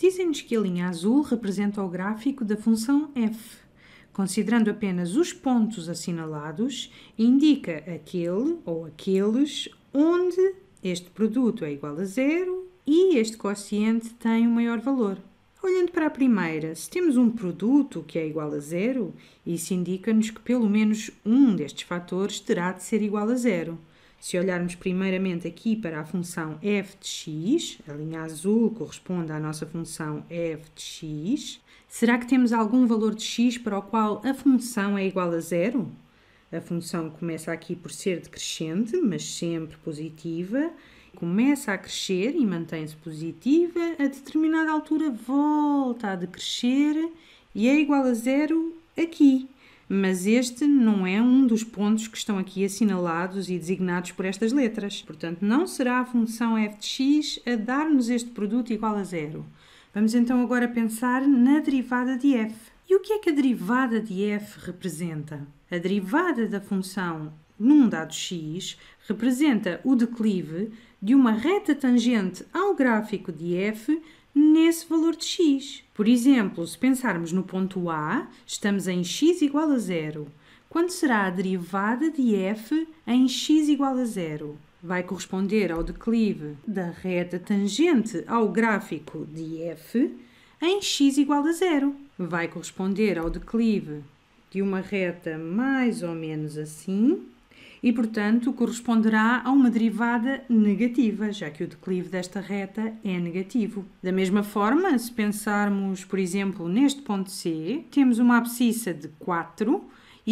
Dizem-nos que a linha azul representa o gráfico da função f, considerando apenas os pontos assinalados, indica aquele ou aqueles onde este produto é igual a zero e este quociente tem o maior valor. Olhando para a primeira, se temos um produto que é igual a zero, isso indica-nos que pelo menos um destes fatores terá de ser igual a zero. Se olharmos primeiramente aqui para a função f de x, a linha azul corresponde à nossa função f de x, será que temos algum valor de x para o qual a função é igual a zero? A função começa aqui por ser decrescente, mas sempre positiva, começa a crescer e mantém-se positiva, a determinada altura volta a decrescer e é igual a zero aqui mas este não é um dos pontos que estão aqui assinalados e designados por estas letras. Portanto, não será a função f de x a dar-nos este produto igual a zero. Vamos então agora pensar na derivada de f. E o que é que a derivada de f representa? A derivada da função num dado x representa o declive de uma reta tangente ao gráfico de f nesse valor de x. Por exemplo, se pensarmos no ponto A, estamos em x igual a zero. Quando será a derivada de f em x igual a zero? Vai corresponder ao declive da reta tangente ao gráfico de f em x igual a zero. Vai corresponder ao declive de uma reta mais ou menos assim e, portanto, corresponderá a uma derivada negativa, já que o declive desta reta é negativo. Da mesma forma, se pensarmos, por exemplo, neste ponto C, temos uma abscissa de 4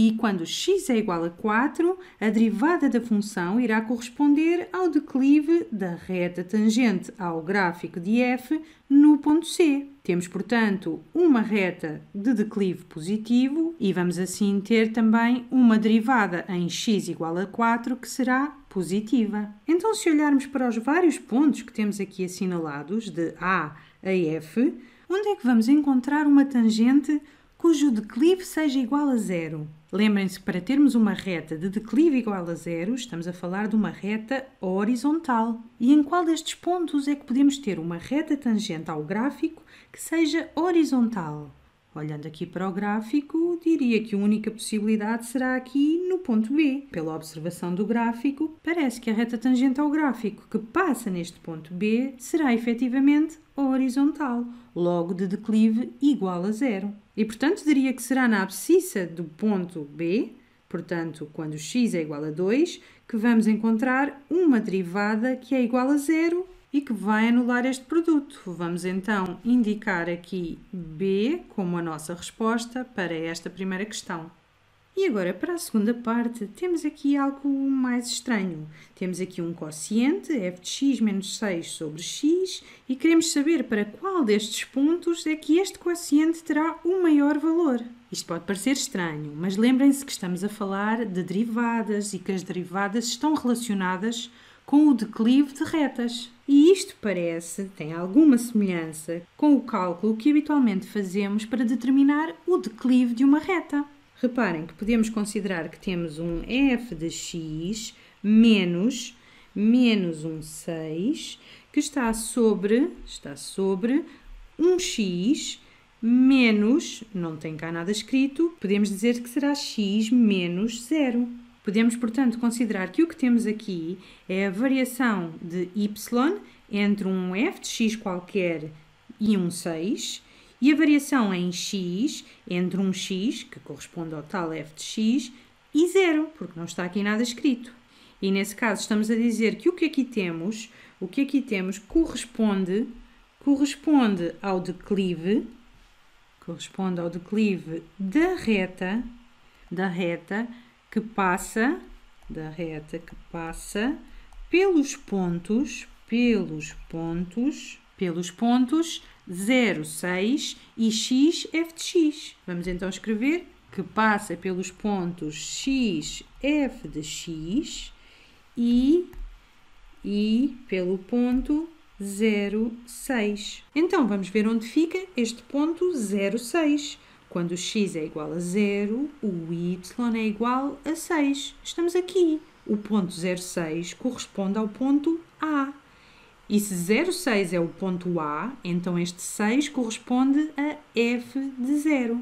e quando x é igual a 4, a derivada da função irá corresponder ao declive da reta tangente ao gráfico de f no ponto C. Temos, portanto, uma reta de declive positivo e vamos assim ter também uma derivada em x igual a 4 que será positiva. Então, se olharmos para os vários pontos que temos aqui assinalados, de A a F, onde é que vamos encontrar uma tangente cujo declive seja igual a zero. Lembrem-se que para termos uma reta de declive igual a zero, estamos a falar de uma reta horizontal. E em qual destes pontos é que podemos ter uma reta tangente ao gráfico que seja horizontal? Olhando aqui para o gráfico, diria que a única possibilidade será aqui no ponto B. Pela observação do gráfico, parece que a reta tangente ao gráfico que passa neste ponto B será efetivamente horizontal, logo de declive igual a zero. E, portanto, diria que será na abscissa do ponto B, portanto, quando x é igual a 2, que vamos encontrar uma derivada que é igual a zero e que vai anular este produto. Vamos então indicar aqui B como a nossa resposta para esta primeira questão. E agora, para a segunda parte, temos aqui algo mais estranho. Temos aqui um quociente, f de x menos 6 sobre x, e queremos saber para qual destes pontos é que este quociente terá o maior valor. Isto pode parecer estranho, mas lembrem-se que estamos a falar de derivadas e que as derivadas estão relacionadas com o declive de retas. E isto parece, tem alguma semelhança com o cálculo que habitualmente fazemos para determinar o declive de uma reta. Reparem que podemos considerar que temos um f de x menos menos um 6 que está sobre, está sobre um x menos, não tem cá nada escrito, podemos dizer que será x menos zero. Podemos, portanto, considerar que o que temos aqui é a variação de y entre um f de x qualquer e um 6 e a variação é em x entre um x, que corresponde ao tal f de x, e zero, porque não está aqui nada escrito. E nesse caso estamos a dizer que o que aqui temos, o que aqui temos corresponde corresponde ao declive corresponde ao declive da reta da reta que passa da reta que passa pelos pontos pelos pontos pelos pontos 06 e x f de x. Vamos então escrever que passa pelos pontos x, f de x e, e pelo ponto 06. Então vamos ver onde fica este ponto 06. Quando x é igual a 0, o y é igual a 6. Estamos aqui. O ponto 06 corresponde ao ponto A. E se 06 é o ponto A, então este 6 corresponde a F de 0.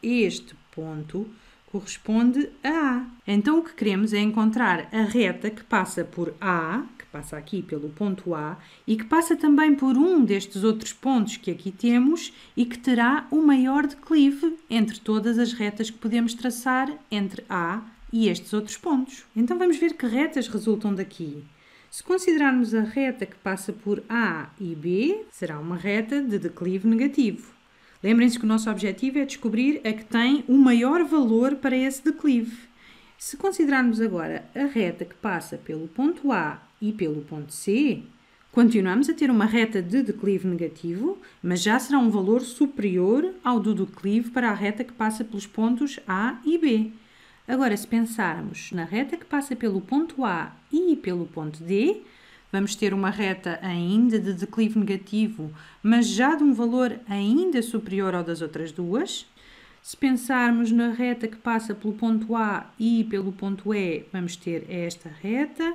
Este ponto corresponde a A. Então o que queremos é encontrar a reta que passa por A, que passa aqui pelo ponto A, e que passa também por um destes outros pontos que aqui temos e que terá o maior declive entre todas as retas que podemos traçar entre A e estes outros pontos. Então vamos ver que retas resultam daqui. Se considerarmos a reta que passa por A e B, será uma reta de declive negativo. Lembrem-se que o nosso objetivo é descobrir a que tem o maior valor para esse declive. Se considerarmos agora a reta que passa pelo ponto A e pelo ponto C, continuamos a ter uma reta de declive negativo, mas já será um valor superior ao do declive para a reta que passa pelos pontos A e B. Agora, se pensarmos na reta que passa pelo ponto A e pelo ponto D, vamos ter uma reta ainda de declive negativo, mas já de um valor ainda superior ao das outras duas. Se pensarmos na reta que passa pelo ponto A e pelo ponto E, vamos ter esta reta,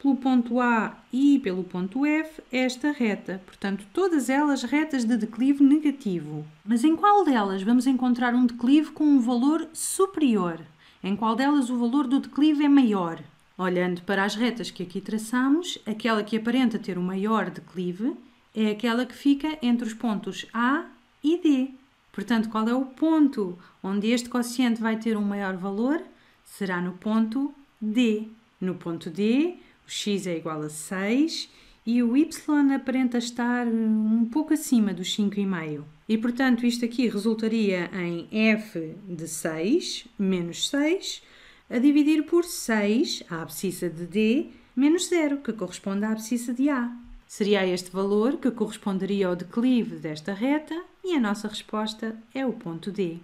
pelo ponto A e pelo ponto F, esta reta. Portanto, todas elas retas de declive negativo. Mas em qual delas vamos encontrar um declive com um valor superior? em qual delas o valor do declive é maior. Olhando para as retas que aqui traçamos, aquela que aparenta ter o maior declive é aquela que fica entre os pontos A e D. Portanto, qual é o ponto onde este quociente vai ter um maior valor? Será no ponto D. No ponto D, o x é igual a 6 e o y aparenta estar eh, um pouco acima dos 5,5. E, portanto, isto aqui resultaria em f de 6 menos 6 a dividir por 6, a abscissa de d, menos 0, que corresponde à abscissa de a. Seria este valor que corresponderia ao declive desta reta e a nossa resposta é o ponto D.